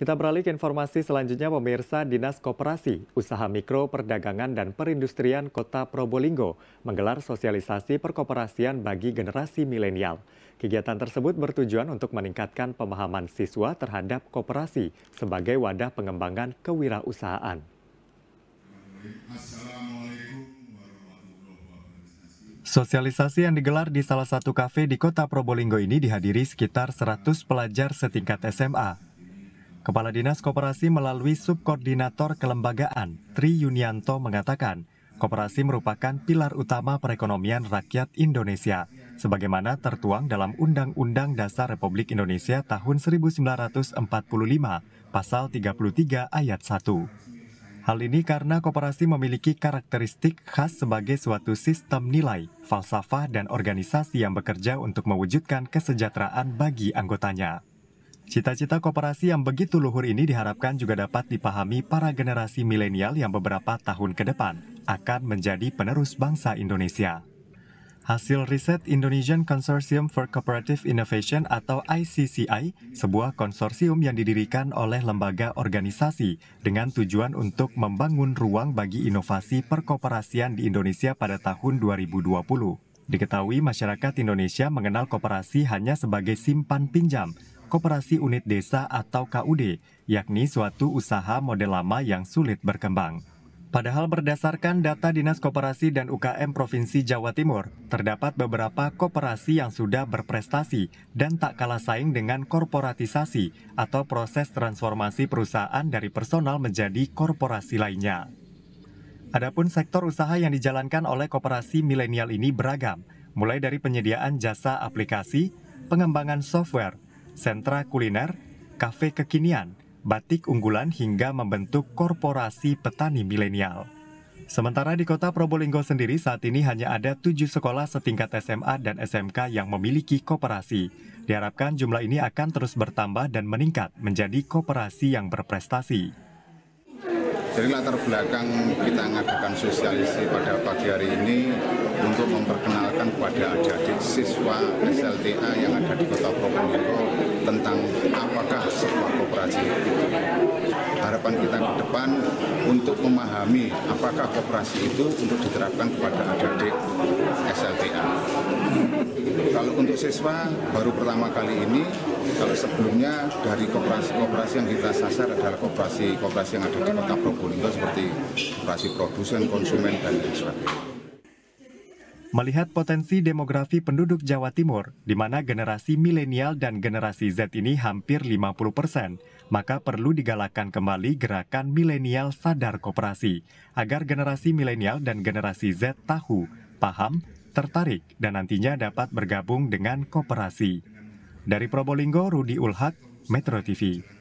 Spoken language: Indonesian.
Kita beralih ke informasi selanjutnya pemirsa Dinas Koperasi, Usaha Mikro, Perdagangan dan Perindustrian Kota Probolinggo menggelar sosialisasi perkoperasian bagi generasi milenial. Kegiatan tersebut bertujuan untuk meningkatkan pemahaman siswa terhadap koperasi sebagai wadah pengembangan kewirausahaan. Sosialisasi yang digelar di salah satu kafe di Kota Probolinggo ini dihadiri sekitar 100 pelajar setingkat SMA Kepala Dinas Koperasi melalui Subkoordinator Kelembagaan Tri Yunianto mengatakan, koperasi merupakan pilar utama perekonomian rakyat Indonesia, sebagaimana tertuang dalam Undang-Undang Dasar Republik Indonesia tahun 1945, pasal 33 ayat 1. Hal ini karena koperasi memiliki karakteristik khas sebagai suatu sistem nilai, falsafah, dan organisasi yang bekerja untuk mewujudkan kesejahteraan bagi anggotanya. Cita-cita koperasi yang begitu luhur ini diharapkan juga dapat dipahami para generasi milenial yang beberapa tahun ke depan akan menjadi penerus bangsa Indonesia. Hasil riset Indonesian Consortium for Cooperative Innovation atau ICCI, sebuah konsorsium yang didirikan oleh lembaga organisasi dengan tujuan untuk membangun ruang bagi inovasi perkoperasian di Indonesia pada tahun 2020. Diketahui masyarakat Indonesia mengenal koperasi hanya sebagai simpan pinjam, koperasi unit desa atau KUD, yakni suatu usaha model lama yang sulit berkembang. Padahal berdasarkan data Dinas Koperasi dan UKM Provinsi Jawa Timur, terdapat beberapa koperasi yang sudah berprestasi dan tak kalah saing dengan korporatisasi atau proses transformasi perusahaan dari personal menjadi korporasi lainnya. Adapun sektor usaha yang dijalankan oleh koperasi milenial ini beragam, mulai dari penyediaan jasa aplikasi, pengembangan software, sentra kuliner, kafe kekinian, batik unggulan hingga membentuk korporasi petani milenial. Sementara di kota Probolinggo sendiri saat ini hanya ada tujuh sekolah setingkat SMA dan SMK yang memiliki koperasi. Diharapkan jumlah ini akan terus bertambah dan meningkat menjadi koperasi yang berprestasi. Jadi latar belakang kita mengadakan sosialisasi pada pagi hari ini untuk memperkenalkan kepada adik-adik siswa SLTA yang ada di Kota Probolinggo tentang apakah sebuah kooperasi. itu. Harapan kita ke depan untuk memahami apakah kooperasi itu untuk diterapkan kepada adik-adik SLTA. Kalau untuk siswa baru pertama kali ini, kalau sebelumnya dari kooperasi-kooperasi yang kita sasar adalah kooperasi-kooperasi yang ada di kota Probolinggo seperti kooperasi produsen, konsumen, dan lain sebagainya. Melihat potensi demografi penduduk Jawa Timur, di mana generasi milenial dan generasi Z ini hampir 50 persen, maka perlu digalakkan kembali gerakan milenial sadar kooperasi, agar generasi milenial dan generasi Z tahu, paham, tertarik dan nantinya dapat bergabung dengan kooperasi. Dari Probolinggo, Rudi Ulhak, Metro TV.